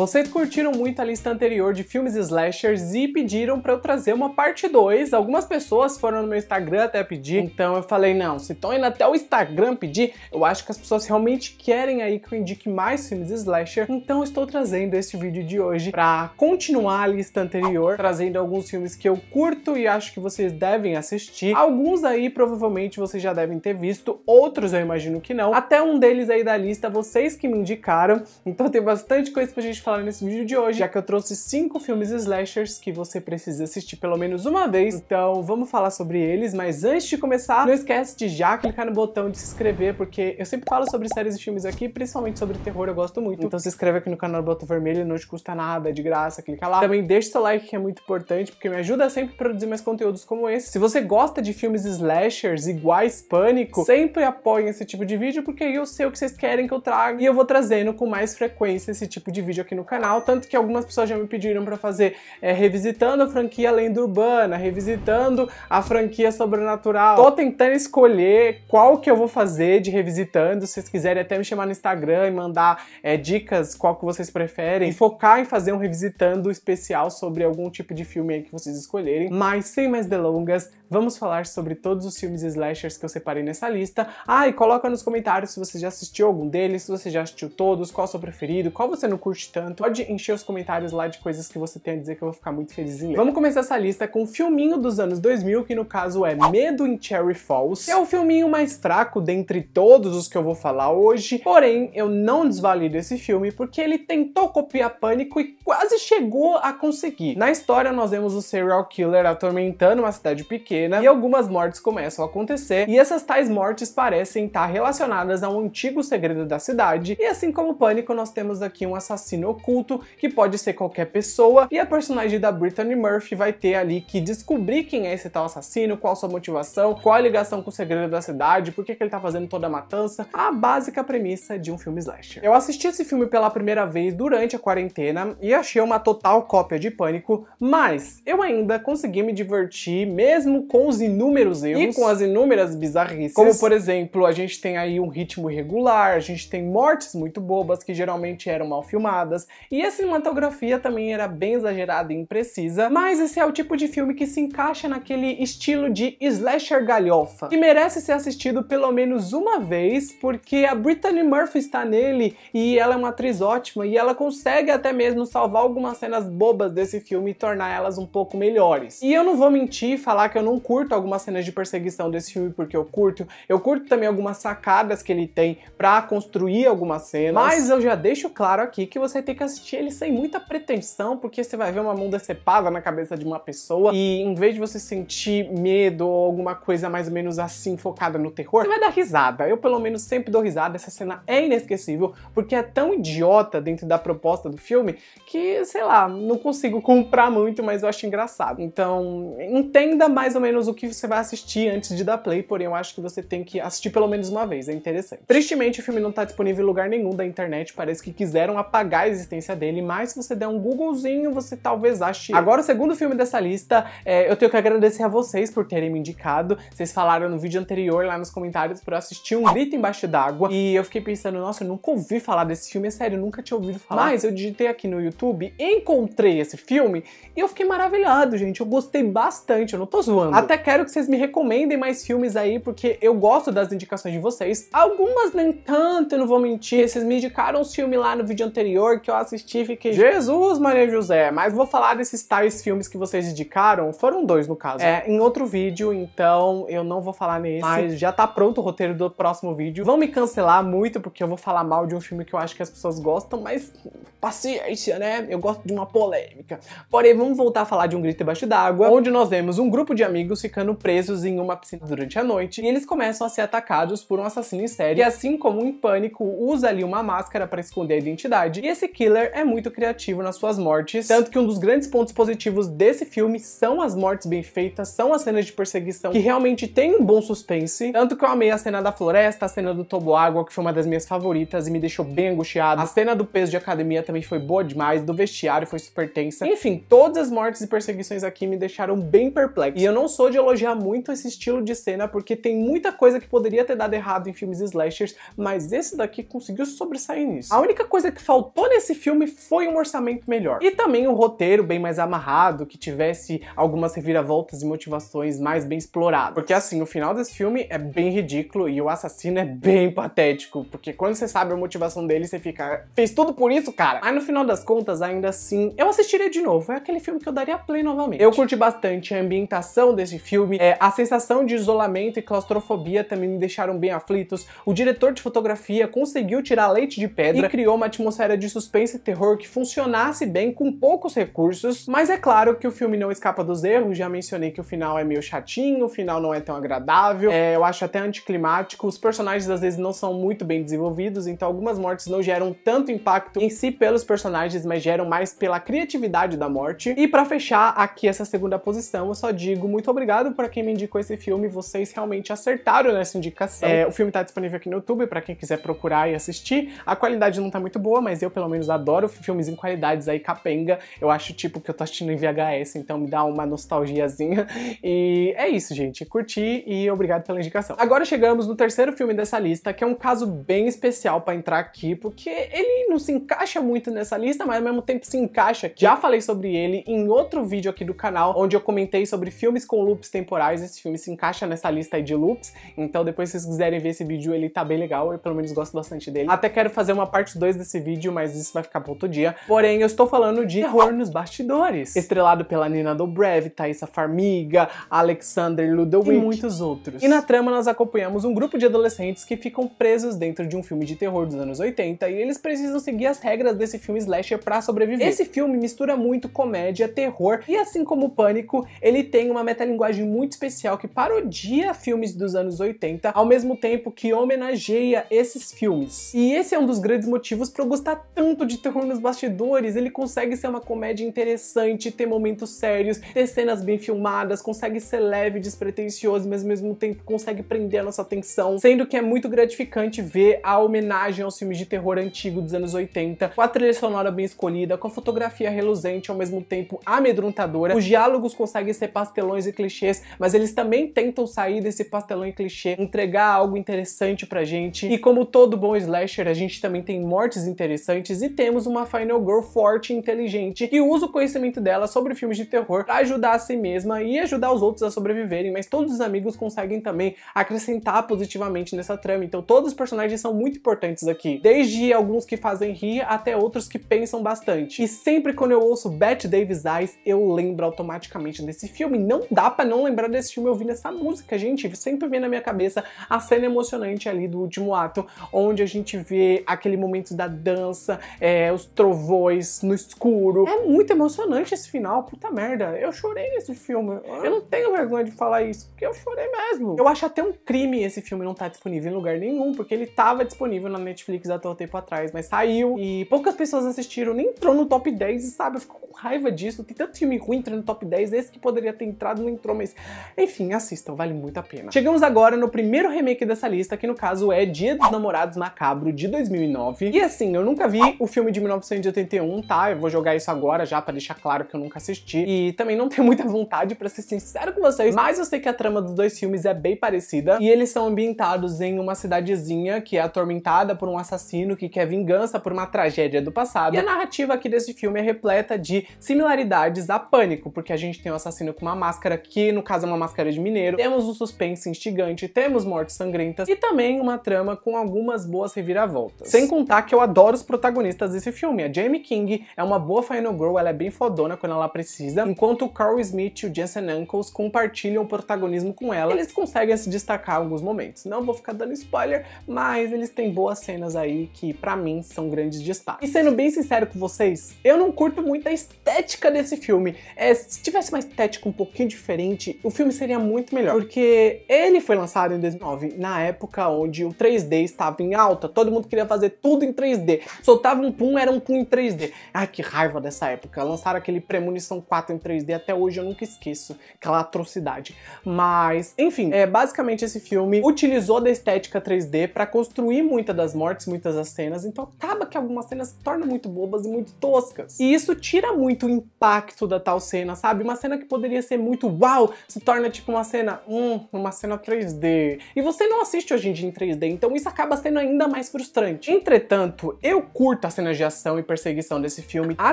Vocês curtiram muito a lista anterior de filmes slashers e pediram para eu trazer uma parte 2. Algumas pessoas foram no meu Instagram até pedir, então eu falei, não, se estão indo até o Instagram pedir, eu acho que as pessoas realmente querem aí que eu indique mais filmes slasher, então estou trazendo esse vídeo de hoje para continuar a lista anterior, trazendo alguns filmes que eu curto e acho que vocês devem assistir. Alguns aí provavelmente vocês já devem ter visto, outros eu imagino que não. Até um deles aí da lista, vocês que me indicaram, então tem bastante coisa pra gente falar falar nesse vídeo de hoje, já que eu trouxe cinco filmes slashers que você precisa assistir pelo menos uma vez, então vamos falar sobre eles, mas antes de começar, não esquece de já clicar no botão de se inscrever, porque eu sempre falo sobre séries e filmes aqui, principalmente sobre terror, eu gosto muito. Então se inscreve aqui no canal Botão Vermelho, não te custa nada, é de graça, clica lá. Também deixa seu like que é muito importante, porque me ajuda a produzir mais conteúdos como esse. Se você gosta de filmes slashers iguais Pânico, sempre apoia esse tipo de vídeo, porque eu sei o que vocês querem que eu traga e eu vou trazendo com mais frequência esse tipo de vídeo aqui no no canal, tanto que algumas pessoas já me pediram para fazer é, revisitando a franquia Lenda Urbana, revisitando a franquia Sobrenatural. Tô tentando escolher qual que eu vou fazer de revisitando, se vocês quiserem até me chamar no Instagram e mandar é, dicas qual que vocês preferem, e focar em fazer um revisitando especial sobre algum tipo de filme aí que vocês escolherem. Mas sem mais delongas, Vamos falar sobre todos os filmes slashers que eu separei nessa lista. Ah, e coloca nos comentários se você já assistiu algum deles, se você já assistiu todos, qual é o seu preferido, qual você não curte tanto. Pode encher os comentários lá de coisas que você tem a dizer que eu vou ficar muito feliz em ler. Vamos começar essa lista com um filminho dos anos 2000, que no caso é Medo em Cherry Falls. Que é o filminho mais fraco dentre todos os que eu vou falar hoje, porém eu não desvalido esse filme porque ele tentou copiar Pânico e quase chegou a conseguir. Na história nós vemos o serial killer atormentando uma cidade pequena cena e algumas mortes começam a acontecer, e essas tais mortes parecem estar relacionadas a um antigo segredo da cidade, e assim como Pânico, nós temos aqui um assassino oculto, que pode ser qualquer pessoa, e a personagem da Brittany Murphy vai ter ali que descobrir quem é esse tal assassino, qual sua motivação, qual a ligação com o segredo da cidade, por que, que ele tá fazendo toda a matança, a básica premissa de um filme slasher. Eu assisti esse filme pela primeira vez durante a quarentena e achei uma total cópia de Pânico, mas eu ainda consegui me divertir mesmo com os inúmeros erros. E com as inúmeras bizarrices. Como, por exemplo, a gente tem aí um ritmo irregular, a gente tem mortes muito bobas que geralmente eram mal filmadas. E a cinematografia também era bem exagerada e imprecisa. Mas esse é o tipo de filme que se encaixa naquele estilo de slasher galhofa, que merece ser assistido pelo menos uma vez, porque a Brittany Murphy está nele e ela é uma atriz ótima e ela consegue até mesmo salvar algumas cenas bobas desse filme e tornar elas um pouco melhores. E eu não vou mentir e falar que eu não curto algumas cenas de perseguição desse filme porque eu curto. Eu curto também algumas sacadas que ele tem para construir algumas cenas. Mas eu já deixo claro aqui que você tem que assistir ele sem muita pretensão, porque você vai ver uma mão decepada na cabeça de uma pessoa e em vez de você sentir medo ou alguma coisa mais ou menos assim focada no terror, você vai dar risada. Eu pelo menos sempre dou risada. Essa cena é inesquecível porque é tão idiota dentro da proposta do filme que, sei lá, não consigo comprar muito, mas eu acho engraçado. Então, entenda mais ou menos menos o que você vai assistir antes de dar play, porém eu acho que você tem que assistir pelo menos uma vez, é interessante. Tristemente, o filme não tá disponível em lugar nenhum da internet, parece que quiseram apagar a existência dele, mas se você der um googlezinho, você talvez ache. Agora, o segundo filme dessa lista, é, eu tenho que agradecer a vocês por terem me indicado, vocês falaram no vídeo anterior lá nos comentários por assistir Um Grito Embaixo d'Água, e eu fiquei pensando, nossa, eu nunca ouvi falar desse filme, é sério, eu nunca tinha ouvido falar. Mas eu digitei aqui no YouTube, encontrei esse filme, e eu fiquei maravilhado, gente, eu gostei bastante, eu não tô zoando, até quero que vocês me recomendem mais filmes aí, porque eu gosto das indicações de vocês. Algumas nem tanto, eu não vou mentir. Vocês me indicaram os filmes lá no vídeo anterior que eu assisti e fiquei. Jesus, Maria José! Mas vou falar desses tais filmes que vocês indicaram. Foram dois, no caso. É, em outro vídeo, então eu não vou falar nesse. Mas já tá pronto o roteiro do próximo vídeo. Vão me cancelar muito, porque eu vou falar mal de um filme que eu acho que as pessoas gostam, mas paciência, né? Eu gosto de uma polêmica. Porém, vamos voltar a falar de Um Grito Debaixo d'Água, onde nós vemos um grupo de amigos amigos ficando presos em uma piscina durante a noite e eles começam a ser atacados por um assassino em série assim como em Pânico, usa ali uma máscara para esconder a identidade. E esse killer é muito criativo nas suas mortes, tanto que um dos grandes pontos positivos desse filme são as mortes bem feitas, são as cenas de perseguição que realmente tem um bom suspense. Tanto que eu amei a cena da floresta, a cena do água, que foi uma das minhas favoritas e me deixou bem angustiado. A cena do peso de academia também foi boa demais, do vestiário foi super tensa. Enfim, todas as mortes e perseguições aqui me deixaram bem perplexo. E eu não sou de elogiar muito esse estilo de cena porque tem muita coisa que poderia ter dado errado em filmes slashers, mas esse daqui conseguiu sobressair nisso. A única coisa que faltou nesse filme foi um orçamento melhor. E também um roteiro bem mais amarrado, que tivesse algumas reviravoltas e motivações mais bem exploradas. Porque assim, o final desse filme é bem ridículo e o assassino é bem patético, porque quando você sabe a motivação dele, você fica, fez tudo por isso, cara. Mas no final das contas, ainda assim, eu assistiria de novo. É aquele filme que eu daria play novamente. Eu curti bastante a ambientação desse filme. É, a sensação de isolamento e claustrofobia também me deixaram bem aflitos. O diretor de fotografia conseguiu tirar leite de pedra e criou uma atmosfera de suspense e terror que funcionasse bem com poucos recursos, mas é claro que o filme não escapa dos erros, já mencionei que o final é meio chatinho, o final não é tão agradável, é, eu acho até anticlimático, os personagens às vezes não são muito bem desenvolvidos, então algumas mortes não geram tanto impacto em si pelos personagens, mas geram mais pela criatividade da morte. E para fechar aqui essa segunda posição, eu só digo muito obrigado para quem me indicou esse filme. Vocês realmente acertaram nessa indicação. É, o filme tá disponível aqui no YouTube para quem quiser procurar e assistir. A qualidade não tá muito boa, mas eu pelo menos adoro filmes em qualidades aí capenga. Eu acho tipo que eu tô assistindo em VHS, então me dá uma nostalgiazinha. E é isso, gente. Curti e obrigado pela indicação. Agora chegamos no terceiro filme dessa lista, que é um caso bem especial para entrar aqui, porque ele não se encaixa muito nessa lista, mas ao mesmo tempo se encaixa. Já falei sobre ele em outro vídeo aqui do canal, onde eu comentei sobre filmes com com loops temporais, esse filme se encaixa nessa lista aí de loops, então depois se vocês quiserem ver esse vídeo, ele tá bem legal, eu pelo menos gosto bastante dele. Até quero fazer uma parte 2 desse vídeo, mas isso vai ficar para outro dia. Porém, eu estou falando de Terror nos Bastidores, estrelado pela Nina Dobrev, Thaisa Farmiga, Alexander Ludwig e muitos outros. E na trama nós acompanhamos um grupo de adolescentes que ficam presos dentro de um filme de terror dos anos 80 e eles precisam seguir as regras desse filme slasher para sobreviver. Esse filme mistura muito comédia, terror e assim como o Pânico, ele tem uma meta linguagem muito especial que parodia filmes dos anos 80, ao mesmo tempo que homenageia esses filmes. E esse é um dos grandes motivos para eu gostar tanto de Terror nos Bastidores. Ele consegue ser uma comédia interessante, ter momentos sérios, ter cenas bem filmadas, consegue ser leve, despretensioso, mas ao mesmo tempo consegue prender a nossa atenção, sendo que é muito gratificante ver a homenagem aos filmes de terror antigo dos anos 80, com a trilha sonora bem escolhida, com a fotografia reluzente, ao mesmo tempo amedrontadora. Os diálogos conseguem ser pastelões e clichês, mas eles também tentam sair desse pastelão e clichê, entregar algo interessante pra gente. E como todo bom slasher, a gente também tem mortes interessantes e temos uma Final Girl forte e inteligente que usa o conhecimento dela sobre filmes de terror para ajudar a si mesma e ajudar os outros a sobreviverem, mas todos os amigos conseguem também acrescentar positivamente nessa trama. Então todos os personagens são muito importantes aqui, desde alguns que fazem rir até outros que pensam bastante. E sempre quando eu ouço Bette Davis Eyes, eu lembro automaticamente desse filme, não dá pra não lembrar desse filme ouvindo essa música, gente. Sempre vem na minha cabeça a cena emocionante ali do último ato, onde a gente vê aquele momento da dança, é, os trovões no escuro. É muito emocionante esse final, puta merda. Eu chorei nesse filme. Ah. Eu não tenho vergonha de falar isso, porque eu chorei mesmo. Eu acho até um crime esse filme não estar tá disponível em lugar nenhum, porque ele tava disponível na Netflix até um tempo atrás, mas saiu e poucas pessoas assistiram, nem entrou no top 10, sabe? Eu fico com raiva disso. Tem tanto filme ruim entrando no top 10, esse que poderia ter entrado no entrou, mas enfim, assistam, vale muito a pena. Chegamos agora no primeiro remake dessa lista, que no caso é Dia dos Namorados Macabro de 2009. E assim, eu nunca vi o filme de 1981, tá? Eu vou jogar isso agora já para deixar claro que eu nunca assisti e também não tenho muita vontade para ser sincero com vocês, mas eu sei que a trama dos dois filmes é bem parecida e eles são ambientados em uma cidadezinha que é atormentada por um assassino que quer vingança por uma tragédia do passado. E a narrativa aqui desse filme é repleta de similaridades a Pânico, porque a gente tem um assassino com uma máscara que no caso é uma máscara de mineiro, temos um suspense instigante, temos mortes sangrentas e também uma trama com algumas boas reviravoltas. Sem contar que eu adoro os protagonistas desse filme. A Jamie King é uma boa final girl, ela é bem fodona quando ela precisa, enquanto o Carl Smith e o Jensen Ankles compartilham o protagonismo com ela, eles conseguem se destacar em alguns momentos. Não vou ficar dando spoiler, mas eles têm boas cenas aí que para mim são grandes destaques. E sendo bem sincero com vocês, eu não curto muito a estética desse filme. É, se tivesse uma estética um pouquinho diferente, diferente, o filme seria muito melhor. Porque ele foi lançado em 2009, na época onde o 3D estava em alta, todo mundo queria fazer tudo em 3D. Soltava um pum, era um pum em 3D. Ah, que raiva dessa época. Lançaram aquele Premonição 4 em 3D, até hoje eu nunca esqueço aquela atrocidade. Mas, enfim, é basicamente esse filme utilizou da estética 3D para construir muitas das mortes, muitas das cenas, então acaba que algumas cenas se tornam muito bobas e muito toscas. E isso tira muito o impacto da tal cena, sabe? Uma cena que poderia ser muito uau, se torna tipo uma cena, hum, uma cena 3D. E você não assiste hoje em dia em 3D, então isso acaba sendo ainda mais frustrante. Entretanto, eu curto as cenas de ação e perseguição desse filme. A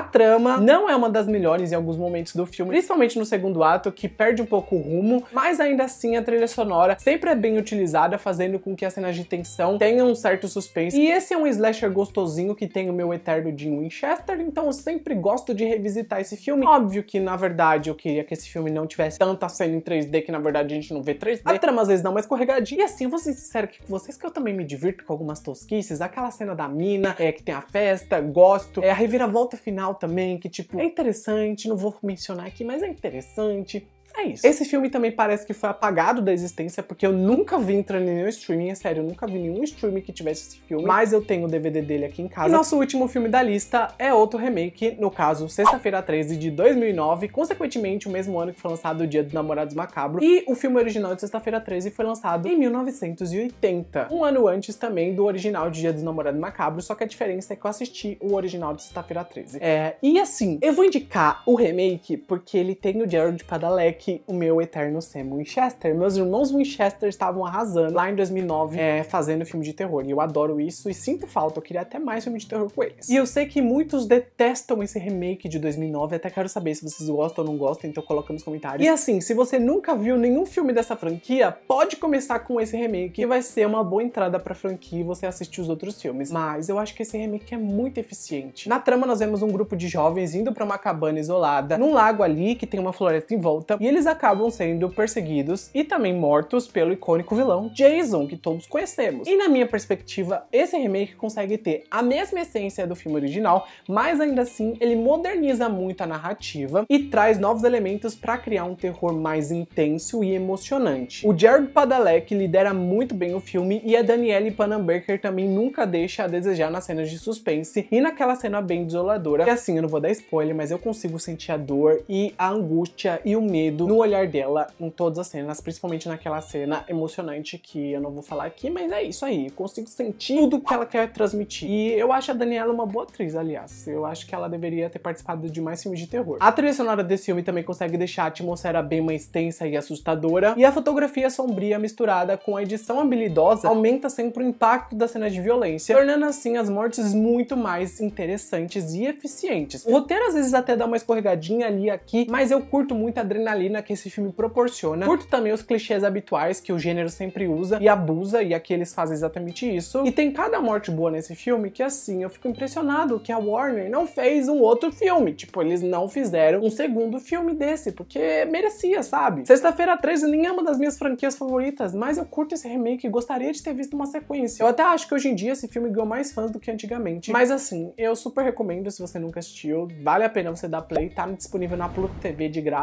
trama não é uma das melhores em alguns momentos do filme, principalmente no segundo ato, que perde um pouco o rumo, mas ainda assim a trilha sonora sempre é bem utilizada, fazendo com que as cenas de tensão tenham um certo suspense. E esse é um slasher gostosinho que tem o meu eterno Jim Winchester, então eu sempre gosto de revisitar esse filme. Óbvio que, na verdade, eu queria que esse filme não tivesse tanta cena tá em 3D que na verdade a gente não vê 3D. A trama às vezes dá uma escorregadinha. E assim, eu vou ser sincero que vocês que eu também me divirto com algumas tosquices, aquela cena da mina, é, que tem a festa, gosto. É a reviravolta final também, que tipo, é interessante, não vou mencionar aqui, mas é interessante. É isso. Esse filme também parece que foi apagado da existência, porque eu nunca vi entrando em nenhum streaming, é sério, eu nunca vi nenhum streaming que tivesse esse filme, mas eu tenho o DVD dele aqui em casa. E nosso último filme da lista é outro remake, no caso, Sexta-feira 13 de 2009, consequentemente o mesmo ano que foi lançado O Dia dos Namorados Macabro, e o filme original de Sexta-feira 13 foi lançado em 1980, um ano antes também do original de Dia dos Namorados Macabro, só que a diferença é que eu assisti o original de Sexta-feira 13. É, e assim, eu vou indicar o remake porque ele tem o Jared Padalecki que o meu eterno Sam Winchester. Meus irmãos Winchester estavam arrasando lá em 2009, é, fazendo filme de terror. E eu adoro isso e sinto falta, eu queria até mais filme de terror com eles. E eu sei que muitos detestam esse remake de 2009, até quero saber se vocês gostam ou não gostam, então coloca nos comentários. E assim, se você nunca viu nenhum filme dessa franquia, pode começar com esse remake, que vai ser uma boa entrada pra franquia e você assistir os outros filmes. Mas eu acho que esse remake é muito eficiente. Na trama, nós vemos um grupo de jovens indo pra uma cabana isolada, num lago ali, que tem uma floresta em volta, e eles acabam sendo perseguidos e também mortos pelo icônico vilão Jason, que todos conhecemos. E na minha perspectiva, esse remake consegue ter a mesma essência do filme original, mas ainda assim ele moderniza muito a narrativa e traz novos elementos para criar um terror mais intenso e emocionante. O Jared Padalecki lidera muito bem o filme e a Danielle Panabaker também nunca deixa a desejar nas cenas de suspense e naquela cena bem desoladora, assim eu não vou dar spoiler, mas eu consigo sentir a dor e a angústia e o medo no olhar dela em todas as cenas, principalmente naquela cena emocionante que eu não vou falar aqui, mas é isso aí. Consigo sentir tudo que ela quer transmitir. E eu acho a Daniela uma boa atriz, aliás. Eu acho que ela deveria ter participado de mais filmes de terror. A trilha sonora desse filme também consegue deixar a atmosfera bem mais tensa e assustadora, e a fotografia sombria misturada com a edição habilidosa aumenta sempre o impacto das cenas de violência, tornando assim as mortes muito mais interessantes e eficientes. O roteiro às vezes até dá uma escorregadinha ali aqui, mas eu curto muito a adrenalina adrenalina que esse filme proporciona. Curto também os clichês habituais que o gênero sempre usa e abusa, e aqui eles fazem exatamente isso. E tem cada morte boa nesse filme que, assim, eu fico impressionado que a Warner não fez um outro filme. Tipo, eles não fizeram um segundo filme desse, porque merecia, sabe? Sexta-feira 13 nem é uma das minhas franquias favoritas, mas eu curto esse remake e gostaria de ter visto uma sequência. Eu até acho que hoje em dia esse filme ganhou mais fãs do que antigamente. Mas assim, eu super recomendo se você nunca assistiu. Vale a pena você dar play, tá disponível na Pluto TV de graça.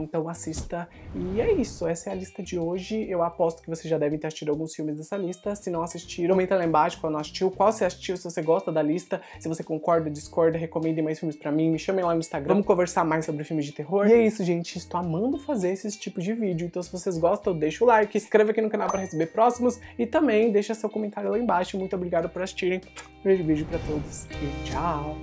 Então, então assista. E é isso, essa é a lista de hoje. Eu aposto que vocês já devem ter assistido alguns filmes dessa lista. Se não assistir, comenta lá embaixo qual não assistiu, qual você assistiu, se você gosta da lista, se você concorda, discorda, recomendem mais filmes para mim, me chamem lá no Instagram. Vamos conversar mais sobre filmes de terror. E é isso, gente. Estou amando fazer esse tipo de vídeo. Então se vocês gostam, deixa o like, se inscreve aqui no canal para receber próximos e também deixa seu comentário lá embaixo. Muito obrigado por assistirem. Beijo, beijo para todos e tchau!